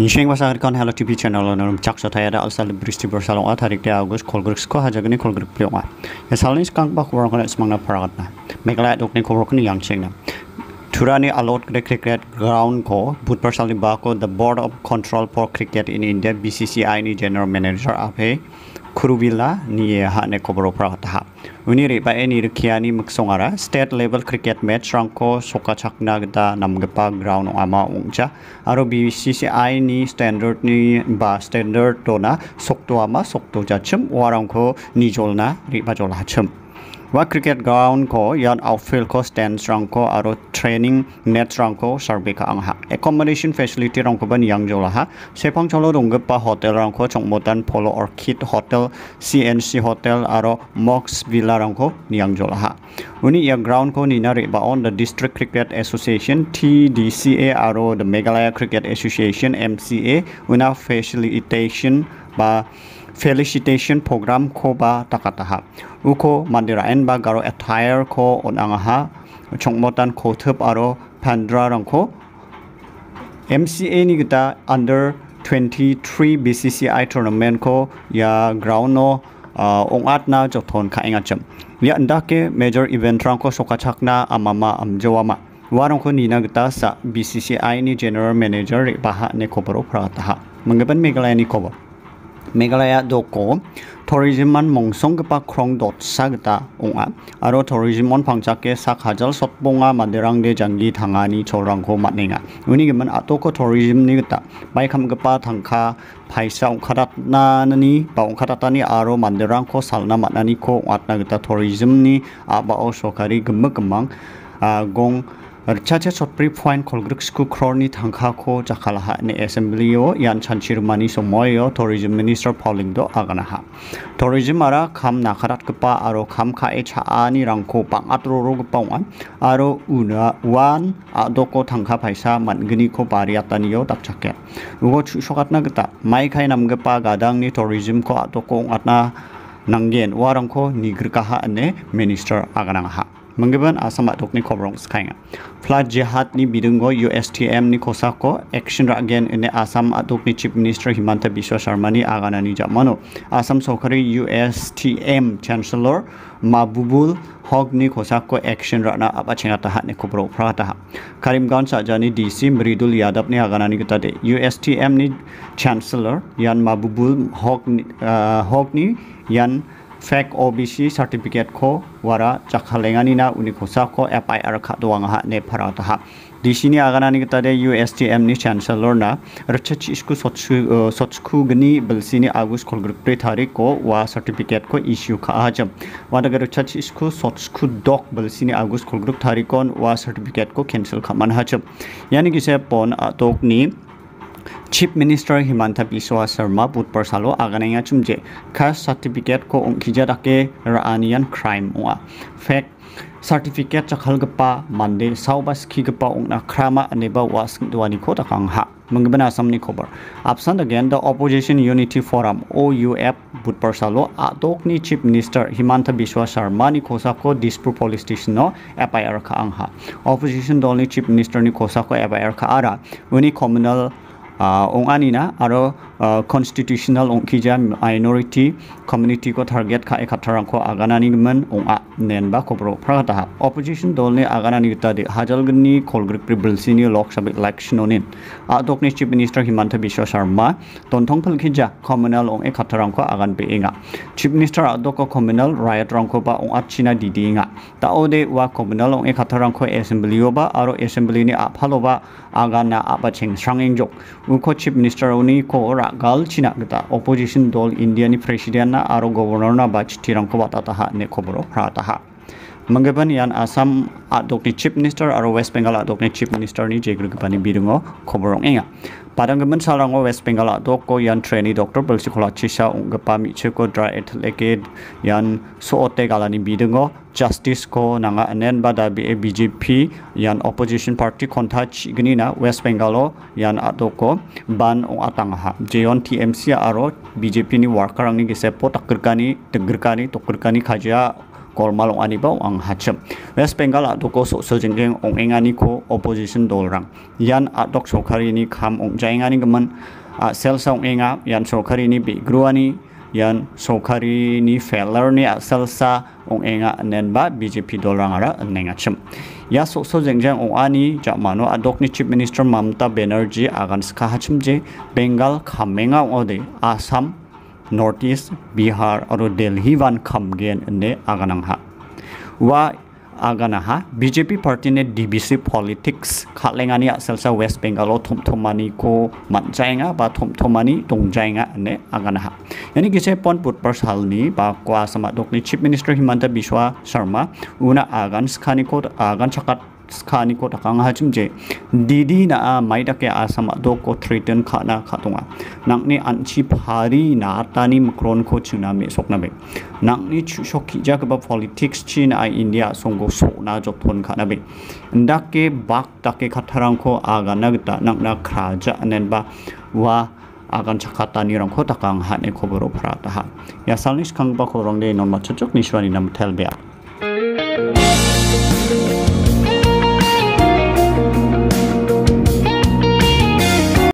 Nisheng basahar kan Hello TV channel on chak sa thaya da alsal bristi bersalong a tharik de August kolgruk sko hajagni kolgruk priong a. Yasalni skang bak warang kana smangna paragat na. Megla dokni kobrokni yangcheng na. Turani allowed cricket ground को बुधवार शनिवार को the Board of Control for Cricket in India BCCI नि general manager आफे खुरुबिला निये हाने खबरफ्रा हथा उनि रेबा एनि रखियानि मक्संगारा स्टेट लेवल क्रिकेट मैच को सका छकना दा नामगपा ग्राउंड आमा उंजा आरो बीसीसीआई नि स्टैंडर्ड नि बा स्टैंडर्ड टोना सक्तो आमा सक्तो जाछम वारंको निजोलना रिबा जोल हाछम wa cricket ground ko yan outfield ko stand strong ko aro training net strong ko sarbe ka ang ha accommodation facility rong ko ban yang jola ha sepang cholo rong pa hotel rong ko chong modern polo Orchid hotel cnc hotel aro mox villa rong ko yang jola ha uni ya ground ko ni na re ba on the district cricket association tdca aro the meghalaya cricket association mca una facilitation ba felicitation program ko ba takata ha uko mandira en ba garo attire ko onanga ha chongmotan ko thup aro pandra rang ko MCA ni gita under 23 BCCI tournament ko ya ground no ongat na jothon kha enga cham ya anda ke major event rang ko soka chakna amama amjawama warong ko ni nina gita sa BCCI ni general manager ba ha ne khobaro phra ta ha mangaban meghalaya ni ba. megalaya.com tourism man mongsong ka pakrong dot sagta onga aro tourism mon phangcha ke sakhajal sotponga maderang de jangi thangani cholrang ko matninga uni ge man ato ko tourism ni ta bai kham ga pa thangkha phaisa ongkharat na nani pa ongkharat ani aro maderang ko salna matnani ko atna ga tourism ni aba o sokari gemma gemang gong Rchacha sotpri puan kolgrikskú krorni tangkako jakalaha ne assemblyo yan sanchirmani somoyo tourism minister Paulindo aganaha. Tourism ara kam nakarat kepa aro kam ka echaani rangko pangat roro kepawan aro una wan adoko tangka paisa mangini ko pariataniyo takchakya. Ugo sokatna geta mai kai nam gepa gadang ni tourism ko adoko ngatna nanggen warangko nigrikaha ne minister aganaha. Mangiban asamba tok ni khobrong skhainga. Flat jihad ni bidungo USTM ni kosako action again in asam atok ni chief minister Himanta Biswa Sharma ni agana ni jamano. Asam sokhari USTM chancellor Mabubul Hog ni kosako action rana apa chinga ta ni khobro prata. Karim Gan sajani DC Mridul Yadav ni agana ni kita de. USTM ni chancellor Yan Mabubul Hog ni uh, Hog ni Yan fake O B C certificate खो वारा चखालेंगानी ना उन्हीं खोसा को F I are खादवांगा ने फरा तहा दिशीनि आगानानि तरे यू एस टी एम नि चांसलर ना रचच इसको सोचखु सोचखुगनी बलसिनि आगुस खलग्रप्रे तारीख को वा सर्टिफिकेट को इश्यू खा जब वादा रचच इसको सोचखु डॉक बलसिनि आगुस तारीख को वा सर्टिफिकेट को कैंसल खामन हाजब यानी कि से पोन अटोकनी Chief Minister Himanta Biswa Sarma Butpar Salo aganenga chumje cash certificate ko ongkhija dake raanian crime wa fact certificate chakhalgapa mande saubas khigapa ongna krama aneba was duani ko takang ha मंगबना असमनि खबर आपसान again the opposition unity forum O U F बुधपारसालो आदकनि chief minister Himanta Biswa शर्मानि खसाबखौ Dispur police स्टेशनाव F I R खा आंहा अपोजिशन दलनि चीफ मिनिस्टारनि खसाबखौ एफ आई आर खा आरो उनि communal အုံအနီနာအရော Uh, constitutional onkijan minority community ko target kha ekhatarang ko aganani man onga nen ba kobro phrata ha opposition dol ne aganani ta de hajal gni kholgri pribul sini lok sab election onin a dokni chief minister himanta biswa sharma ton thong phal khija communal ong ekhatarang ko agan be inga chief minister a dok ko communal riot rang ko ba ong achina didinga ta ode wa communal ong ekhatarang ko assembly o ba aro assembly ni a phaloba agana aba cheng sangeng jok unko chief minister oni ko ra galchina gata opposition dol indiani president na aro governor na bach tirang ko batata ha ne khoboro prata ha mangaban yan asam adokni chief minister aro west bengal adokni chief minister ni jegru gapani birungo khoborong enga parang man sarango west bengal adokko yan trainee doctor bulsi khola chisha ungpa mi cheko dra athlete yan so ote galani bidungo justice ko nanga anen ba B J P, yan opposition party khonta chigni na west bengal o yan ban ong atang ha T jeon tmc aro P ni worker ang ni gese potakkani tegrkani tokkani khajia kol malong ani bao ang hajam. west bengal a toko so so jingeng ong engani ko opposition dolrang. yan a dok sokhari ni kam ong jaingani keman? a sel song enga yan sokhari ni bi gruani yan sokhari ni feller ni a sel sa ong enga nen bjp dolrang ara nenga chim ya so so jeng jeng ong ani ja mano a ni chief minister mamta benerji agan ska hachim je bengal khamenga ode asam north east Bihar और दिल्ली वन खमगेन ने आगानहा वा आगानहा BJP party ने DBC politics असल से वेस्ट बंगाल थम थमानी को मत जाएगा थम थमानी दंग जाएगा ने यानी किसे पन पुटपर साल बा चीफ मिनिस्टर हिमंत विश्वा शर्मा उना आगान सखानी को आगान सकत खानी को टकांग हाजिम जे दीदी ना आ माई डके आसम दो को थ्रीटन खाना खातुंगा नंगने अंची भारी नातानी मक्रोन को चुना में सोकना में नंगने छुशो की जग बा पॉलिटिक्स चीन आ इंडिया सोंगो सोना जो थोन खाना में डके बाग डके खतरांग को आगा नगता नंगना खराजा अनेन बा वा akan cakap tani orang kota kang hanya kubur operata ha. Ya salnis kang bakul orang deh non macam cuk niswani nam telbiak.